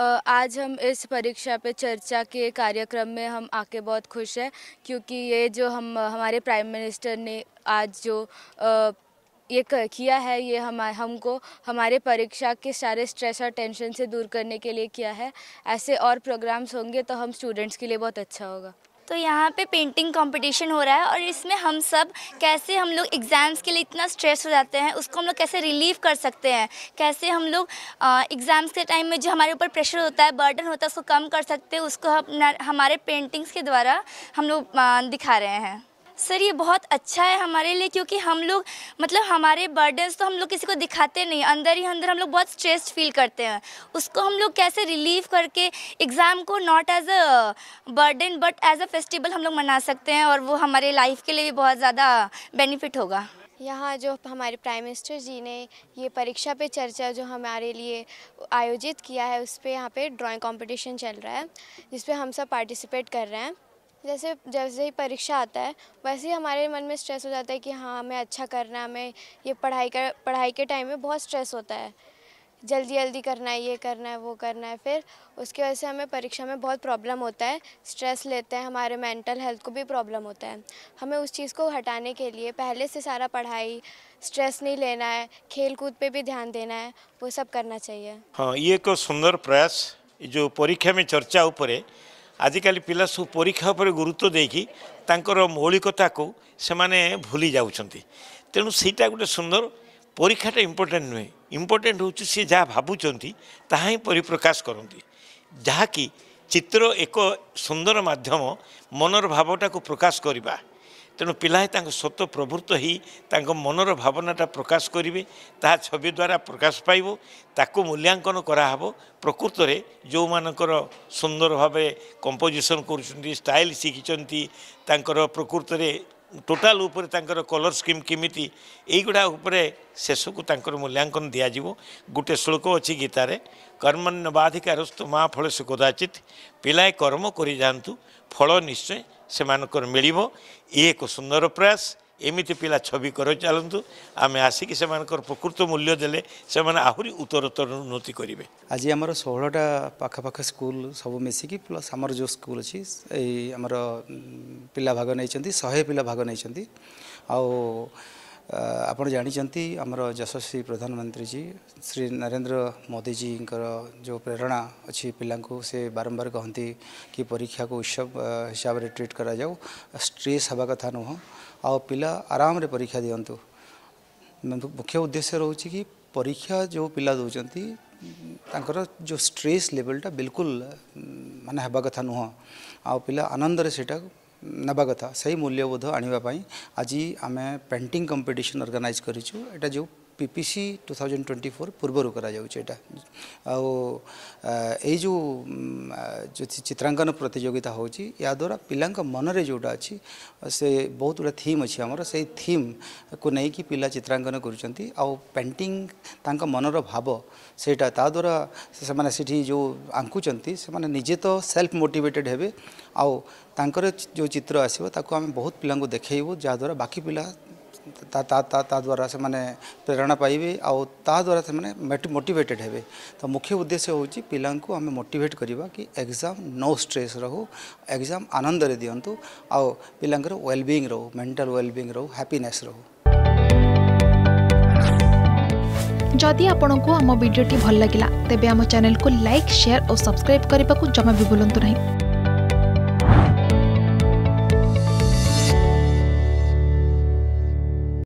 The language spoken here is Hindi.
आज हम इस परीक्षा पे चर्चा के कार्यक्रम में हम आके बहुत खुश हैं क्योंकि ये जो हम हमारे प्राइम मिनिस्टर ने आज जो ये किया है ये हम हमको हमारे परीक्षा के सारे स्ट्रेस और टेंशन से दूर करने के लिए किया है ऐसे और प्रोग्राम्स होंगे तो हम स्टूडेंट्स के लिए बहुत अच्छा होगा तो यहाँ पे पेंटिंग कंपटीशन हो रहा है और इसमें हम सब कैसे हम लोग एग्ज़ाम्स के लिए इतना स्ट्रेस हो जाते हैं उसको हम लोग कैसे रिलीव कर सकते हैं कैसे हम लोग एग्ज़ाम्स के टाइम में जो हमारे ऊपर प्रेशर होता है बर्डन होता है उसको कम कर सकते हैं उसको हम हमारे पेंटिंग्स के द्वारा हम लोग दिखा रहे हैं सर ये बहुत अच्छा है हमारे लिए क्योंकि हम लोग मतलब हमारे बर्डन्स तो हम लोग किसी को दिखाते नहीं अंदर ही अंदर हम लोग बहुत स्ट्रेस्ड फील करते हैं उसको हम लोग कैसे रिलीव करके एग्ज़ाम को not as a burden but as a festival हम लोग मना सकते हैं और वो हमारे लाइफ के लिए भी बहुत ज़्यादा बेनिफिट होगा यहाँ जो हमारे प्राइम मिनिस्टर जी ने ये परीक्षा पे चर्चा जो हमारे लिए आयोजित किया है उस पर यहाँ पर ड्राॅइंग कॉम्पिटिशन चल रहा है जिसपे हम सब पार्टिसिपेट कर रहे हैं जैसे जैसे ही परीक्षा आता है वैसे ही हमारे मन में स्ट्रेस हो जाता है कि हाँ हमें अच्छा करना है हमें ये पढ़ाई कर पढ़ाई के टाइम में बहुत स्ट्रेस होता है जल्दी जल्दी करना है ये करना है वो करना है फिर उसकी वजह से हमें परीक्षा में बहुत प्रॉब्लम होता है स्ट्रेस लेते हैं हमारे मेंटल हेल्थ को भी प्रॉब्लम होता है हमें उस चीज़ को हटाने के लिए पहले से सारा पढ़ाई स्ट्रेस नहीं लेना है खेल कूद पर भी ध्यान देना है वो सब करना चाहिए हाँ ये एक सुंदर प्रयास जो परीक्षा में चर्चा ऊपर है ଆଜିକାଲି ପିଲା ସବୁ ପରୀକ୍ଷା ଉପରେ ଗୁରୁତ୍ୱ ଦେଇକି ତାଙ୍କର ମୌଳିକତାକୁ ସେମାନେ ଭୁଲି ଯାଉଛନ୍ତି ତେଣୁ ସେଇଟା ଗୋଟେ ସୁନ୍ଦର ପରୀକ୍ଷାଟା ଇମ୍ପୋର୍ଟାଣ୍ଟ ନୁହେଁ ଇମ୍ପୋର୍ଟାଣ୍ଟ ହେଉଛି ସିଏ ଯାହା ଭାବୁଛନ୍ତି ତାହା ହିଁ ପରିପ୍ରକାଶ କରନ୍ତି ଯାହାକି ଚିତ୍ର ଏକ ସୁନ୍ଦର ମାଧ୍ୟମ ମନର ଭାବଟାକୁ ପ୍ରକାଶ କରିବା ତେଣୁ ପିଲାଏ ତାଙ୍କ ପ୍ରଭୃତ ହୋଇ ତାଙ୍କ ମନର ଭାବନାଟା ପ୍ରକାଶ କରିବେ ତାହା ଛବି ଦ୍ୱାରା ପ୍ରକାଶ ପାଇବ ତାକୁ ମୂଲ୍ୟାଙ୍କନ କରାହେବ ପ୍ରକୃତରେ ଯେଉଁମାନଙ୍କର ସୁନ୍ଦର ଭାବେ କମ୍ପୋଜିସନ୍ କରୁଛନ୍ତି ଷ୍ଟାଇଲ୍ ଶିଖିଛନ୍ତି ତାଙ୍କର ପ୍ରକୃତରେ ଟୋଟାଲ୍ ଉପରେ ତାଙ୍କର କଲର୍ ସ୍କିମ୍ କେମିତି ଏଇଗୁଡ଼ା ଉପରେ ଶେଷକୁ ତାଙ୍କର ମୂଲ୍ୟାଙ୍କନ ଦିଆଯିବ ଗୋଟେ ଶ୍ଳୋକ ଅଛି ଗୀତାରେ କର୍ମନ୍ୟବାଧିକାରସ୍ତ ମା ଫଳ ସେ କଦାଚିତ୍ ପିଲାଏ କର୍ମ କରିଯାଆନ୍ତୁ ଫଳ ନିଶ୍ଚୟ ସେମାନଙ୍କର ମିଳିବ ଇଏ ଏକ ସୁନ୍ଦର ପ୍ରୟାସ ଏମିତି ପିଲା ଛବି କର ଚାଲନ୍ତୁ ଆମେ ଆସିକି ସେମାନଙ୍କର ପ୍ରକୃତ ମୂଲ୍ୟ ଦେଲେ ସେମାନେ ଆହୁରି ଉତ୍ତରୋତ୍ତର ଉନ୍ନତି କରିବେ ଆଜି ଆମର ଷୋହଳଟା ପାଖାପାଖ ସ୍କୁଲ ସବୁ ମିଶିକି ପ୍ଲସ୍ ଆମର ଯେଉଁ ସ୍କୁଲ ଅଛି ଏଇ ଆମର ପିଲା ଭାଗ ନେଇଛନ୍ତି ଶହେ ପିଲା ଭାଗ ନେଇଛନ୍ତି ଆଉ आप जानते आमर यशस्वी प्रधानमंत्री जी श्री नरेंद्र मोदी जी जो प्रेरणा अच्छी पिला बारंबार कहती कि परीक्षा को उत्सव हिसाब से ट्रिट कर स्ट्रेस हवा कथा नुह आ पा आराम परीक्षा दिं मुख्य उद्देश्य रोचे कि परीक्षा जो पिला दूसर जो स्ट्रेस लेवलटा बिल्कुल मानने कथा नुह आ पा आनंद से ନେବା କଥା ସେହି ମୂଲ୍ୟବୋଧ ଆଣିବା ପାଇଁ ଆଜି ଆମେ ପେଣ୍ଟିଂ କମ୍ପିଟିସନ୍ ଅର୍ଗାନାଇଜ୍ କରିଛୁ ଏଇଟା ଯେଉଁ पीपीसी 2024 पूर्वर करा जाऊ छैटा आ ए जो जो चित्रांकन प्रतियोगिता होची या द्वारा पिलांक मनरे जोडा छि से बहुत बड़ा थीम अछि हमर से थीम को नहीं कि पिला चित्रांकन करूचंती आ पेंटिंग तांक मनर भाव सेटा ता द्वारा से माने सिठी जो आंकुचंती से माने निजे तो सेल्फ मोटिवेटेड हेबे आ तांकर जो चित्र आसीबो ताको हम बहुत पिलांक देखैबो जा द्वारा बाकी पिला द्वारा से प्रेरणा पाइबे आद्वारा से मोटेटेड हे तो मुख्य उद्देश्य हूँ पिला मोटेट करवा कि एग्जाम नो स्ट्रेस रो एग्जाम आनंद दिंतु आ पिला वेलबिंग रो मेंटल वेलबिंग रो हैप्पीनेस रो जदि आपण को आम भिडी भल लगा तेब चैनल चेल को लाइक सेयार और सब्सक्राइब करने को जमा भी बुलां नहीं